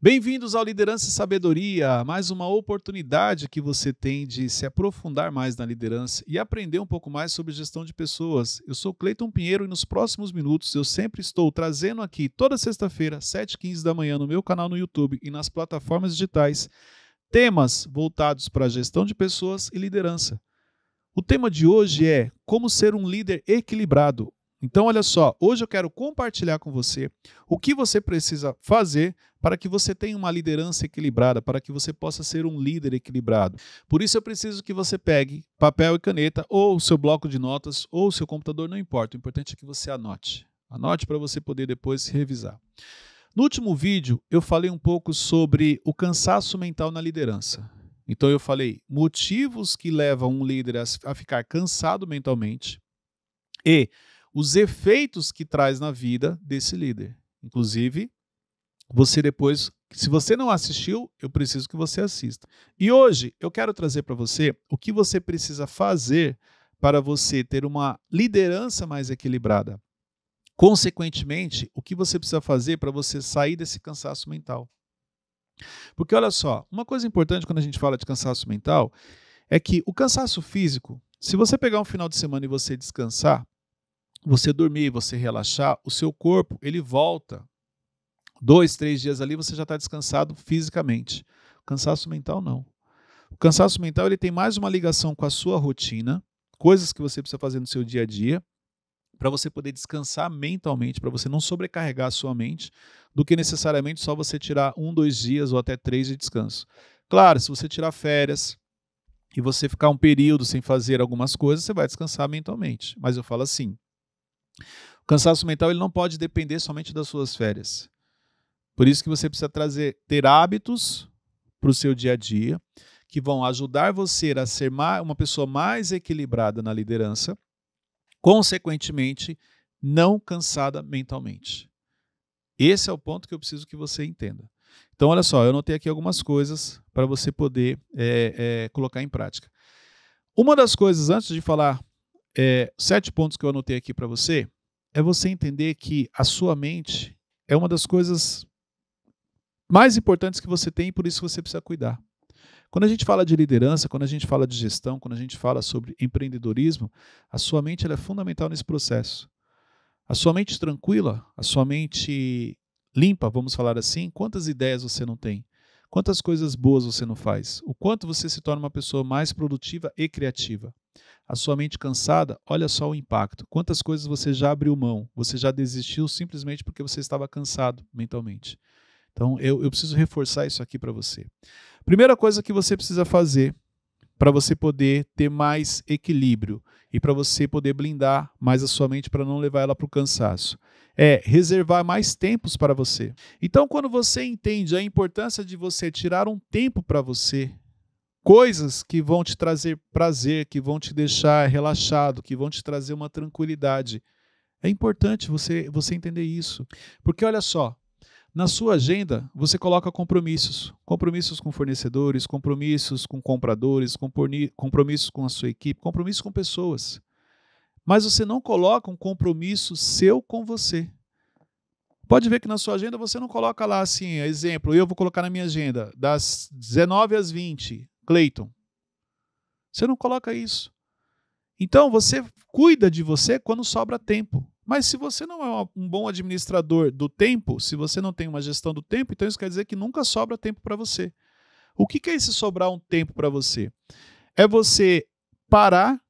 Bem-vindos ao Liderança e Sabedoria, mais uma oportunidade que você tem de se aprofundar mais na liderança e aprender um pouco mais sobre gestão de pessoas. Eu sou Cleiton Pinheiro e nos próximos minutos eu sempre estou trazendo aqui, toda sexta-feira, 7h15 da manhã, no meu canal no YouTube e nas plataformas digitais, temas voltados para gestão de pessoas e liderança. O tema de hoje é como ser um líder equilibrado. Então, olha só, hoje eu quero compartilhar com você o que você precisa fazer para que você tenha uma liderança equilibrada, para que você possa ser um líder equilibrado. Por isso, eu preciso que você pegue papel e caneta, ou seu bloco de notas, ou seu computador, não importa. O importante é que você anote. Anote para você poder depois revisar. No último vídeo, eu falei um pouco sobre o cansaço mental na liderança. Então eu falei motivos que levam um líder a ficar cansado mentalmente e os efeitos que traz na vida desse líder. Inclusive, você depois, se você não assistiu, eu preciso que você assista. E hoje eu quero trazer para você o que você precisa fazer para você ter uma liderança mais equilibrada. Consequentemente, o que você precisa fazer para você sair desse cansaço mental. Porque olha só, uma coisa importante quando a gente fala de cansaço mental é que o cansaço físico, se você pegar um final de semana e você descansar, você dormir, você relaxar, o seu corpo ele volta. Dois, três dias ali você já está descansado fisicamente. O cansaço mental não. O cansaço mental ele tem mais uma ligação com a sua rotina, coisas que você precisa fazer no seu dia a dia, para você poder descansar mentalmente, para você não sobrecarregar a sua mente, do que necessariamente só você tirar um, dois dias ou até três de descanso. Claro, se você tirar férias e você ficar um período sem fazer algumas coisas, você vai descansar mentalmente. Mas eu falo assim: o cansaço mental ele não pode depender somente das suas férias. Por isso que você precisa trazer ter hábitos para o seu dia a dia que vão ajudar você a ser uma pessoa mais equilibrada na liderança consequentemente, não cansada mentalmente. Esse é o ponto que eu preciso que você entenda. Então, olha só, eu anotei aqui algumas coisas para você poder é, é, colocar em prática. Uma das coisas, antes de falar é, sete pontos que eu anotei aqui para você, é você entender que a sua mente é uma das coisas mais importantes que você tem e por isso você precisa cuidar. Quando a gente fala de liderança, quando a gente fala de gestão, quando a gente fala sobre empreendedorismo, a sua mente é fundamental nesse processo. A sua mente tranquila, a sua mente limpa, vamos falar assim, quantas ideias você não tem? Quantas coisas boas você não faz? O quanto você se torna uma pessoa mais produtiva e criativa? A sua mente cansada, olha só o impacto. Quantas coisas você já abriu mão, você já desistiu simplesmente porque você estava cansado mentalmente. Então, eu, eu preciso reforçar isso aqui para você. Primeira coisa que você precisa fazer para você poder ter mais equilíbrio e para você poder blindar mais a sua mente para não levar ela para o cansaço. É reservar mais tempos para você. Então, quando você entende a importância de você tirar um tempo para você, coisas que vão te trazer prazer, que vão te deixar relaxado, que vão te trazer uma tranquilidade. É importante você, você entender isso. Porque olha só, na sua agenda, você coloca compromissos. Compromissos com fornecedores, compromissos com compradores, compromissos com a sua equipe, compromissos com pessoas. Mas você não coloca um compromisso seu com você. Pode ver que na sua agenda você não coloca lá assim, exemplo, eu vou colocar na minha agenda, das 19 às 20, Cleiton. Você não coloca isso. Então você cuida de você quando sobra tempo. Mas se você não é um bom administrador do tempo, se você não tem uma gestão do tempo, então isso quer dizer que nunca sobra tempo para você. O que, que é esse sobrar um tempo para você? É você parar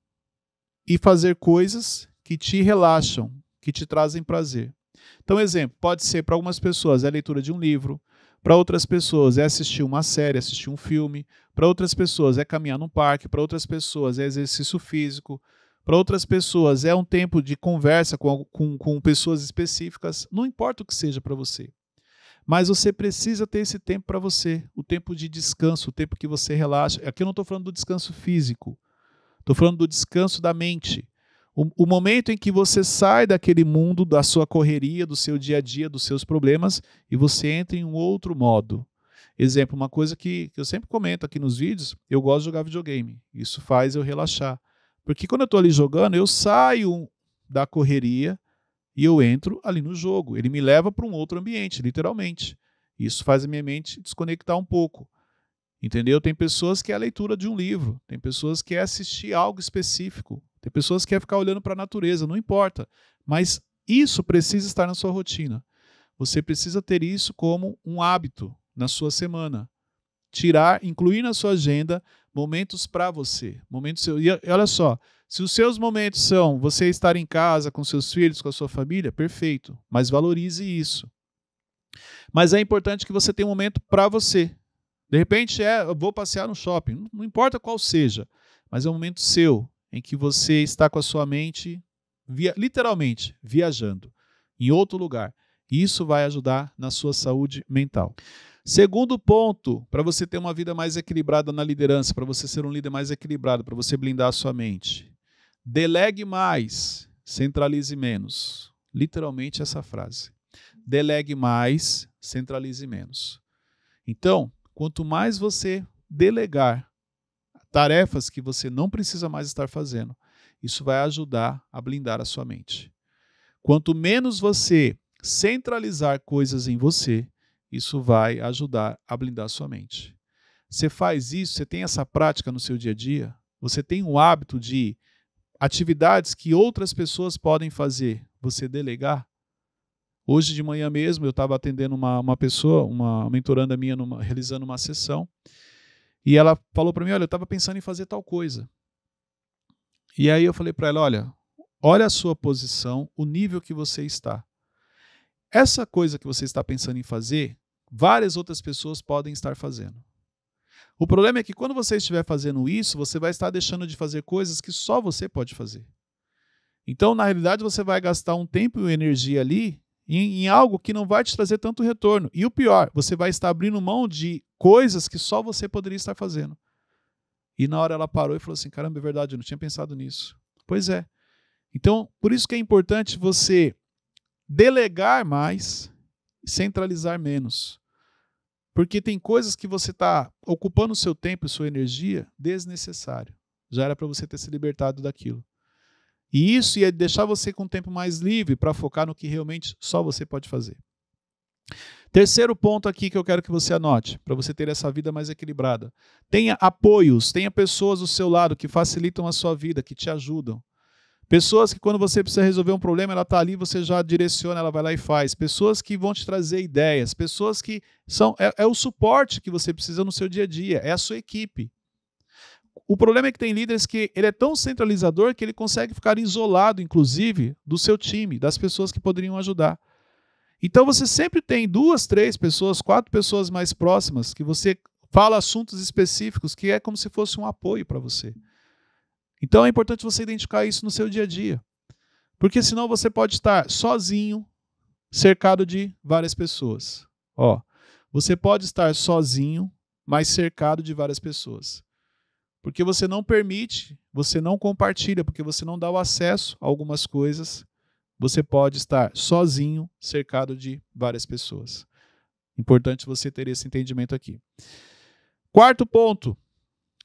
e fazer coisas que te relaxam, que te trazem prazer. Então, exemplo, pode ser para algumas pessoas é a leitura de um livro, para outras pessoas é assistir uma série, assistir um filme. Para outras pessoas é caminhar num parque. Para outras pessoas é exercício físico. Para outras pessoas, é um tempo de conversa com, com, com pessoas específicas, não importa o que seja para você. Mas você precisa ter esse tempo para você, o tempo de descanso, o tempo que você relaxa. Aqui eu não estou falando do descanso físico, estou falando do descanso da mente. O, o, momento em que você sai daquele mundo, da sua correria, do seu dia a dia, dos seus problemas, e você entra em um outro modo. Exemplo, uma coisa que, que eu sempre comento aqui nos vídeos: eu gosto de jogar videogame. Isso faz eu relaxar. Porque quando eu estou ali jogando, eu saio da correria e eu entro ali no jogo. Ele me leva para um outro ambiente, literalmente. Isso faz a minha mente desconectar um pouco. Entendeu? Tem pessoas que é a leitura de um livro, tem pessoas que é assistir algo específico, tem pessoas que é ficar olhando para a natureza, não importa. Mas isso precisa estar na sua rotina. Você precisa ter isso como um hábito na sua semana. Tirar, incluir na sua agenda momentos para você, momentos seu. E olha só, se os seus momentos são você estar em casa com seus filhos, com a sua família, perfeito, mas valorize isso. Mas é importante que você tenha um momento para você. De repente é, eu vou passear no shopping, não importa qual seja, mas é um momento seu em que você está com a sua mente via, literalmente viajando em outro lugar. Isso vai ajudar na sua saúde mental. Segundo ponto, para você ter uma vida mais equilibrada na liderança, para você ser um líder mais equilibrado, para você blindar a sua mente. Delegue mais, centralize menos. Literalmente essa frase. Delegue mais, centralize menos. Então, quanto mais você delegar tarefas que você não precisa mais estar fazendo, isso vai ajudar a blindar a sua mente. Quanto menos você centralizar coisas em você, isso vai ajudar a blindar a sua mente. Você faz isso, você tem essa prática no seu dia a dia, você tem o hábito de atividades que outras pessoas podem fazer, você delegar. Hoje de manhã mesmo eu estava atendendo uma, uma pessoa, uma mentoranda minha, numa, realizando uma sessão, e ela falou para mim: Olha, eu estava pensando em fazer tal coisa. E aí eu falei para ela: Olha, olha a sua posição, o nível que você está. Essa coisa que você está pensando em fazer, várias outras pessoas podem estar fazendo. O problema é que quando você estiver fazendo isso, você vai estar deixando de fazer coisas que só você pode fazer. Então, na realidade, você vai gastar um tempo e energia ali em, em, algo que não vai te trazer tanto retorno. E o pior, você vai estar abrindo mão de coisas que só você poderia estar fazendo. E na hora ela parou e falou assim: caramba, é verdade, eu não tinha pensado nisso. Pois é. Então, por isso que é importante você delegar mais, centralizar menos. Porque tem coisas que você está ocupando o seu tempo e sua energia desnecessário. Já era para você ter se libertado daquilo. E isso ia deixar você com o tempo mais livre para focar no que realmente só você pode fazer. Terceiro ponto aqui que eu quero que você anote, para você ter essa vida mais equilibrada. Tenha apoios, tenha pessoas do seu lado que facilitam a sua vida, que te ajudam. Pessoas que quando você precisa resolver um problema, ela está ali, você já direciona, ela vai lá e faz. Pessoas que vão te trazer ideias, pessoas que são é, é, o suporte que você precisa no seu dia a dia, é a sua equipe. O problema é que tem líderes que ele é tão centralizador que ele consegue ficar isolado, inclusive, do seu time, das pessoas que poderiam ajudar. Então você sempre tem duas, três pessoas, quatro pessoas mais próximas que você fala assuntos específicos que é como se fosse um apoio para você. Então é importante você identificar isso no seu dia a dia. Porque senão você pode estar sozinho, cercado de várias pessoas. Ó, você pode estar sozinho, mas cercado de várias pessoas. Porque você não permite, você não compartilha, porque você não dá o acesso a algumas coisas. Você pode estar sozinho, cercado de várias pessoas. Importante você ter esse entendimento aqui. Quarto ponto,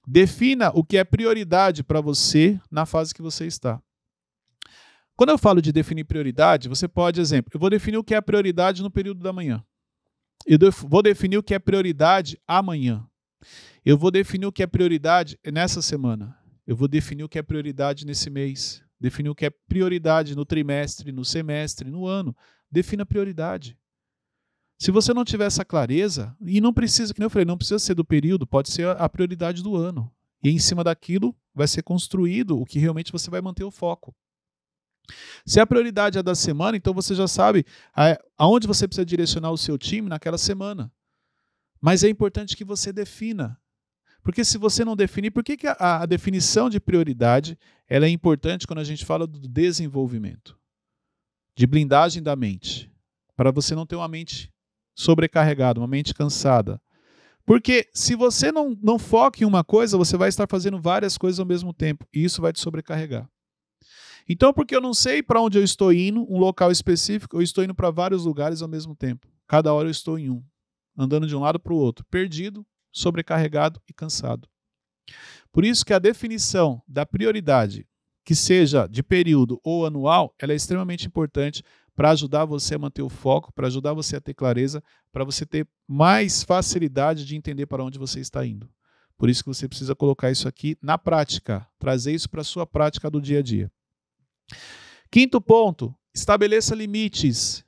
Defina o que é prioridade para você na fase que você está. Quando eu falo de definir prioridade, você pode, exemplo, eu vou definir o que é prioridade no período da manhã. Eu vou definir o que é prioridade amanhã. Eu vou definir o que é prioridade nessa semana. Eu vou definir o que é prioridade nesse mês. Definir o que é prioridade no trimestre, no semestre, no ano. Defina prioridade. Se você não tiver essa clareza, e não precisa, que eu falei, não precisa ser do período, pode ser a prioridade do ano. E em cima daquilo vai ser construído o que realmente você vai manter o foco. Se a prioridade é da semana, então você já sabe aonde você precisa direcionar o seu time naquela semana. Mas é importante que você defina. Porque se você não definir, por que, que a, a definição de prioridade ela é importante quando a gente fala do desenvolvimento? De blindagem da mente. Para você não ter uma mente sobrecarregado, uma mente cansada. Porque se você não, não foca em uma coisa, você vai estar fazendo várias coisas ao mesmo tempo e isso vai te sobrecarregar. Então, porque eu não sei para onde eu estou indo, um local específico, eu estou indo para vários lugares ao mesmo tempo. Cada hora eu estou em um, andando de um lado para o outro, perdido, sobrecarregado e cansado. Por isso que a definição da prioridade, que seja de período ou anual, ela é extremamente importante para ajudar você a manter o foco, para ajudar você a ter clareza, para você ter mais facilidade de entender para onde você está indo. Por isso que você precisa colocar isso aqui na prática, trazer isso para a sua prática do dia a dia. Quinto ponto, estabeleça limites.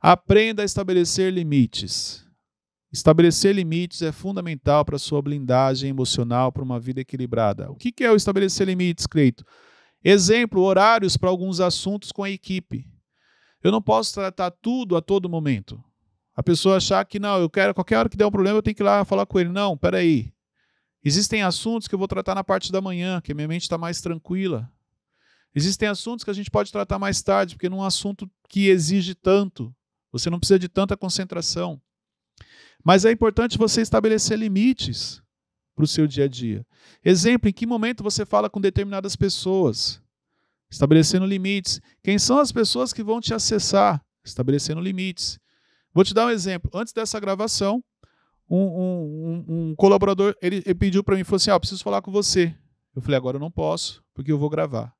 Aprenda a estabelecer limites. Estabelecer limites é fundamental para a sua blindagem emocional para uma vida equilibrada. O que é o estabelecer limites, Creito? Exemplo, horários para alguns assuntos com a equipe. Eu não posso tratar tudo a todo momento. A pessoa achar que não, eu quero qualquer hora que der um problema eu tenho que ir lá falar com ele. Não, peraí. Existem assuntos que eu vou tratar na parte da manhã, que a minha mente está mais tranquila. Existem assuntos que a gente pode tratar mais tarde, porque não é um assunto que exige tanto. Você não precisa de tanta concentração. Mas é importante você estabelecer limites para o seu dia a dia. Exemplo, em que momento você fala com determinadas pessoas? estabelecendo limites. Quem são as pessoas que vão te acessar? Estabelecendo limites. Vou te dar um exemplo. Antes dessa gravação, um, um, um colaborador ele, ele pediu para mim, falou assim, ah, preciso falar com você. Eu falei, agora eu não posso, porque eu vou gravar.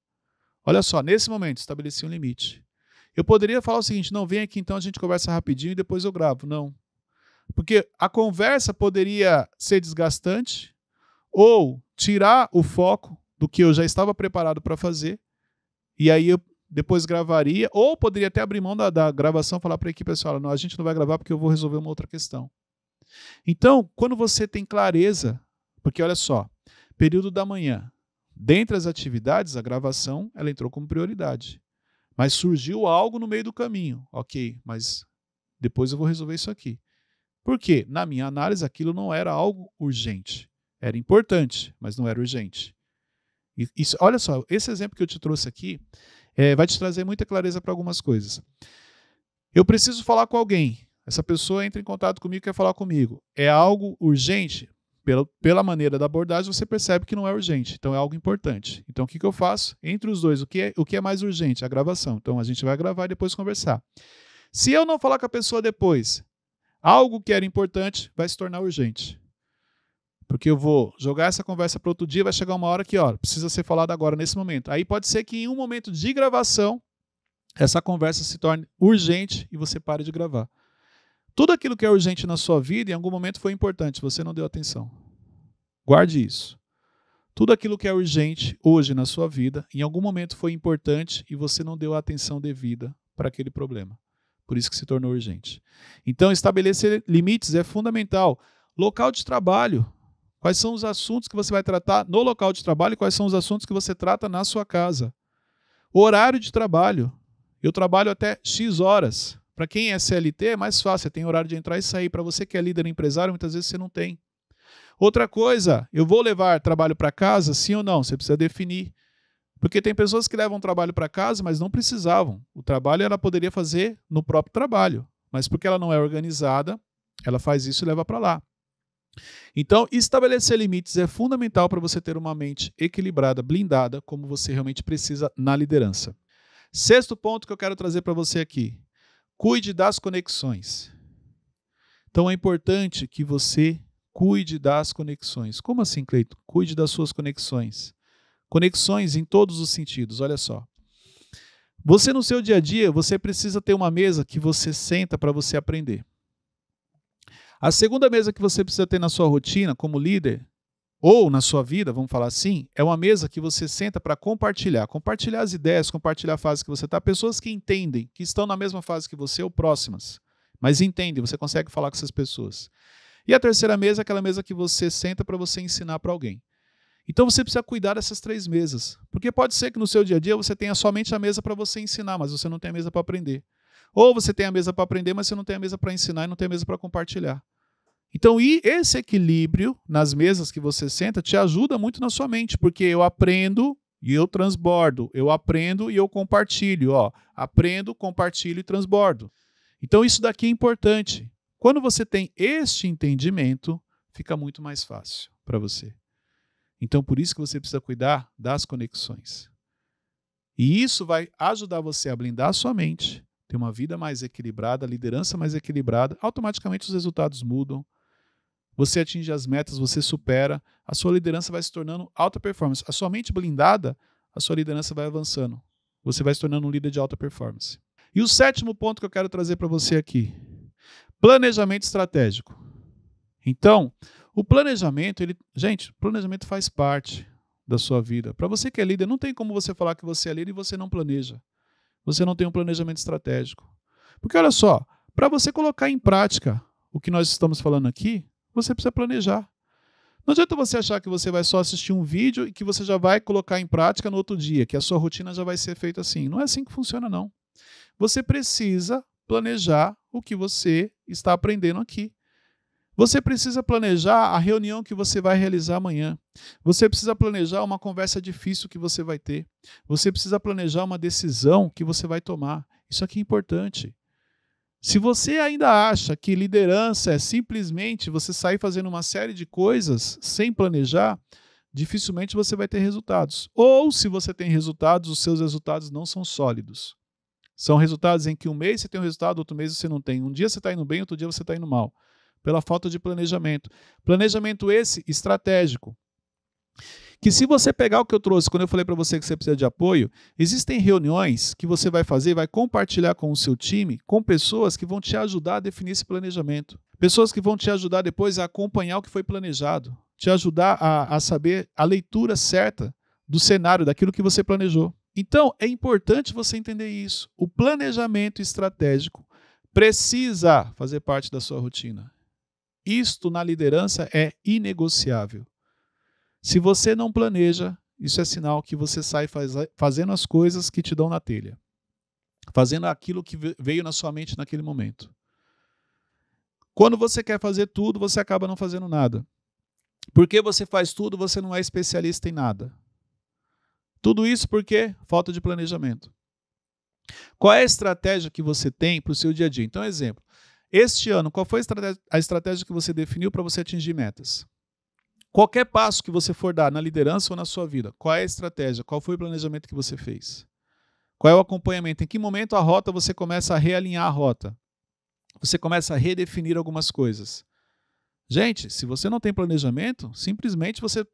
Olha só, nesse momento, estabeleci um limite. Eu poderia falar o seguinte, não, vem aqui então, a gente conversa rapidinho e depois eu gravo. Não. Porque a conversa poderia ser desgastante ou tirar o foco do que eu já estava preparado para fazer e aí eu depois gravaria, ou poderia até abrir mão da, da gravação e falar para a equipe pessoal: assim, não, a gente não vai gravar porque eu vou resolver uma outra questão. Então, quando você tem clareza, porque olha só, período da manhã, dentre as atividades, a gravação ela entrou como prioridade. Mas surgiu algo no meio do caminho. Ok, mas depois eu vou resolver isso aqui. Por quê? Na minha análise, aquilo não era algo urgente. Era importante, mas não era urgente. Isso, olha só, esse exemplo que eu te trouxe aqui é, vai te trazer muita clareza para algumas coisas. Eu preciso falar com alguém. Essa pessoa entra em contato comigo e quer falar comigo. É algo urgente? Pela, pela maneira da abordagem, você percebe que não é urgente. Então, é algo importante. Então, o que, que eu faço? Entre os dois, o que, é, o que é mais urgente? A gravação. Então, a gente vai gravar e depois conversar. Se eu não falar com a pessoa depois, algo que era importante vai se tornar urgente. Porque eu vou jogar essa conversa para outro dia, vai chegar uma hora que, ó, precisa ser falada agora, nesse momento. Aí pode ser que em um momento de gravação, essa conversa se torne urgente e você pare de gravar. Tudo aquilo que é urgente na sua vida, em algum momento foi importante, você não deu atenção. Guarde isso. Tudo aquilo que é urgente hoje na sua vida, em algum momento foi importante e você não deu a atenção devida para aquele problema. Por isso que se tornou urgente. Então, estabelecer limites é fundamental. Local de trabalho, Quais são os assuntos que você vai tratar no local de trabalho e quais são os assuntos que você trata na sua casa? horário de trabalho. Eu trabalho até X horas. Para quem é CLT é mais fácil, tem horário de entrar e sair. Para você que é líder empresário, muitas vezes você não tem. Outra coisa, eu vou levar trabalho para casa, sim ou não? Você precisa definir. Porque tem pessoas que levam trabalho para casa, mas não precisavam. O trabalho ela poderia fazer no próprio trabalho, mas porque ela não é organizada, ela faz isso e leva para lá. Então, estabelecer limites é fundamental para você ter uma mente equilibrada, blindada, como você realmente precisa na liderança. Sexto ponto que eu quero trazer para você aqui: cuide das conexões. Então, é importante que você cuide das conexões. Como assim, Cleito? Cuide das suas conexões. Conexões em todos os sentidos, olha só. Você no seu dia a dia, você precisa ter uma mesa que você senta para você aprender. A segunda mesa que você precisa ter na sua rotina como líder, ou na sua vida, vamos falar assim, é uma mesa que você senta para compartilhar. Compartilhar as ideias, compartilhar a fase que você está. Pessoas que entendem, que estão na mesma fase que você ou próximas, mas entendem, você consegue falar com essas pessoas. E a terceira mesa é aquela mesa que você senta para você ensinar para alguém. Então você precisa cuidar dessas três mesas. Porque pode ser que no seu dia a dia você tenha somente a mesa para você ensinar, mas você não tem a mesa para aprender. Ou você tem a mesa para aprender, mas você não tem a mesa para ensinar e não tem a mesa para compartilhar. Então, e esse equilíbrio nas mesas que você senta te ajuda muito na sua mente, porque eu aprendo e eu transbordo, eu aprendo e eu compartilho, ó, aprendo, compartilho e transbordo. Então, isso daqui é importante. Quando você tem este entendimento, fica muito mais fácil para você. Então, por isso que você precisa cuidar das conexões. E isso vai ajudar você a blindar a sua mente ter uma vida mais equilibrada, liderança mais equilibrada, automaticamente os resultados mudam. Você atinge as metas, você supera, a sua liderança vai se tornando alta performance. A sua mente blindada, a sua liderança vai avançando. Você vai se tornando um líder de alta performance. E o sétimo ponto que eu quero trazer para você aqui, planejamento estratégico. Então, o planejamento, ele, gente, planejamento faz parte da sua vida. Para você que é líder, não tem como você falar que você é líder e você não planeja você não tem um planejamento estratégico. Porque olha só, para você colocar em prática o que nós estamos falando aqui, você precisa planejar. Não adianta você achar que você vai só assistir um vídeo e que você já vai colocar em prática no outro dia, que a sua rotina já vai ser feita assim. Não é assim que funciona, não. Você precisa planejar o que você está aprendendo aqui. Você precisa planejar a reunião que você vai realizar amanhã. Você precisa planejar uma conversa difícil que você vai ter. Você precisa planejar uma decisão que você vai tomar. Isso aqui é importante. Se você ainda acha que liderança é simplesmente você sair fazendo uma série de coisas sem planejar, dificilmente você vai ter resultados. Ou se você tem resultados, os seus resultados não são sólidos. São resultados em que um mês você tem um resultado, outro mês você não tem. Um dia você está indo bem, outro dia você está indo mal pela falta de planejamento. Planejamento esse estratégico. Que se você pegar o que eu trouxe, quando eu falei para você que você precisa de apoio, existem reuniões que você vai fazer, vai compartilhar com o seu time, com pessoas que vão te ajudar a definir esse planejamento. Pessoas que vão te ajudar depois a acompanhar o que foi planejado, te ajudar a, a saber a leitura certa do cenário, daquilo que você planejou. Então, é importante você entender isso. O planejamento estratégico precisa fazer parte da sua rotina. Isto na liderança é inegociável. Se você não planeja, isso é sinal que você sai faz, fazendo as coisas que te dão na telha, fazendo aquilo que veio na sua mente naquele momento. Quando você quer fazer tudo, você acaba não fazendo nada. Porque você faz tudo, você não é especialista em nada. Tudo isso porque falta de planejamento. Qual é a estratégia que você tem para o seu dia a dia? Então, exemplo, este ano, qual foi a estratégia que você definiu para você atingir metas? Qualquer passo que você for dar na liderança ou na sua vida, qual é a estratégia? Qual foi o planejamento que você fez? Qual é o acompanhamento? Em que momento a rota você começa a realinhar a rota? Você começa a redefinir algumas coisas. Gente, se você não tem planejamento, simplesmente você.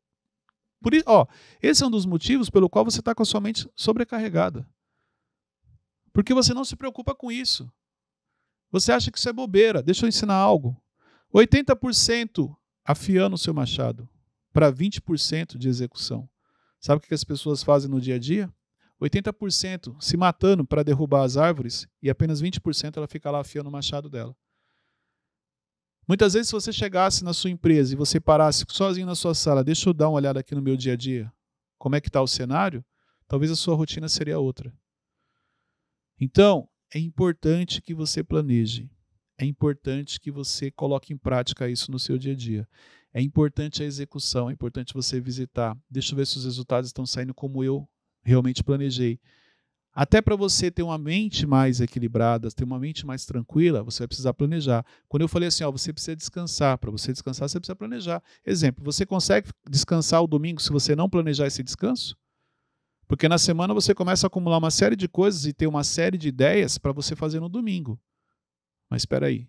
Por isso, ó, esse é um dos motivos pelo qual você está com a sua mente sobrecarregada. Porque você não se preocupa com isso. Você acha que isso é bobeira? Deixa eu ensinar algo. 80% afiando o seu machado para 20% de execução. Sabe o que as pessoas fazem no dia a dia? 80% se matando para derrubar as árvores e apenas 20% ela fica lá afiando o machado dela. Muitas vezes, se você chegasse na sua empresa e você parasse sozinho na sua sala, deixa eu dar uma olhada aqui no meu dia a dia, como é que está o cenário, talvez a sua rotina seria outra. Então, é importante que você planeje. É importante que você coloque em prática isso no seu dia a dia. É importante a execução, é importante você visitar. Deixa eu ver se os resultados estão saindo como eu realmente planejei. Até para você ter uma mente mais equilibrada, ter uma mente mais tranquila, você vai precisar planejar. Quando eu falei assim, ó, você precisa descansar. Para você descansar, você precisa planejar. Exemplo, você consegue descansar o domingo se você não planejar esse descanso? Porque na semana você começa a acumular uma série de coisas e ter uma série de ideias para você fazer no domingo. Mas espera aí.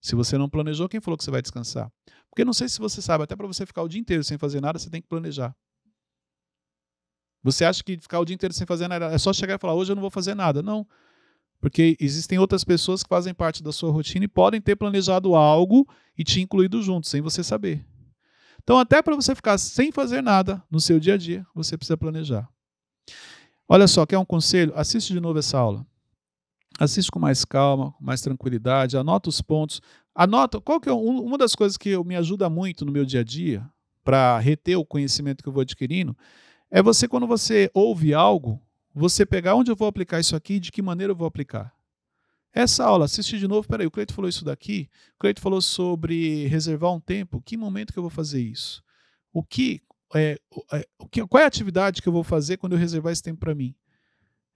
Se você não planejou, quem falou que você vai descansar? Porque não sei se você sabe, até para você ficar o dia inteiro sem fazer nada, você tem que planejar. Você acha que ficar o dia inteiro sem fazer nada é só chegar e falar hoje eu não vou fazer nada? Não. Porque existem outras pessoas que fazem parte da sua rotina e podem ter planejado algo e te incluído junto, sem você saber. Então, até para você ficar sem fazer nada no seu dia a dia, você precisa planejar. Olha só, quer um conselho? Assiste de novo essa aula. Assiste com mais calma, com mais tranquilidade, anota os pontos. Anota, qual que é um, uma das coisas que me ajuda muito no meu dia a dia para reter o conhecimento que eu vou adquirindo, é você quando você ouve algo, você pegar onde eu vou aplicar isso aqui e de que maneira eu vou aplicar. Essa aula, assiste de novo. Peraí, o Cleito falou isso daqui. O Cleito falou sobre reservar um tempo. Que momento que eu vou fazer isso? O que, é, o é, que qual é a atividade que eu vou fazer quando eu reservar esse tempo para mim?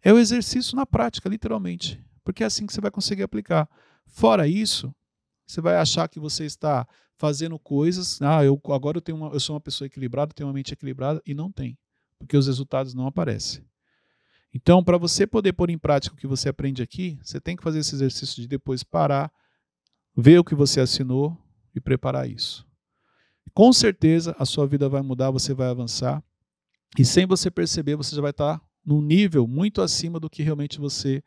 É o exercício na prática, literalmente. Porque é assim que você vai conseguir aplicar. Fora isso, você vai achar que você está fazendo coisas. Ah, eu agora eu tenho uma, eu sou uma pessoa equilibrada, tenho uma mente equilibrada e não tem, porque os resultados não aparecem. Então, para você poder pôr em prática o que você aprende aqui, você tem que fazer esse exercício de depois parar, ver o que você assinou e preparar isso. Com certeza a sua vida vai mudar, você vai avançar e sem você perceber, você já vai estar tá num nível muito acima do que realmente você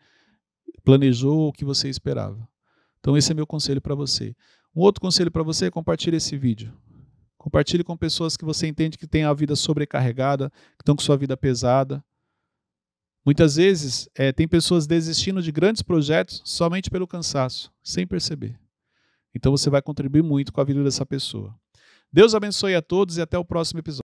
planejou ou que você esperava. Então esse é meu conselho para você. Um outro conselho para você é compartilhe esse vídeo. Compartilhe com pessoas que você entende que têm a vida sobrecarregada, que estão com sua vida pesada, Muitas vezes é, tem pessoas desistindo de grandes projetos somente pelo cansaço, sem perceber. Então você vai contribuir muito com a vida dessa pessoa. Deus abençoe a todos e até o próximo episódio.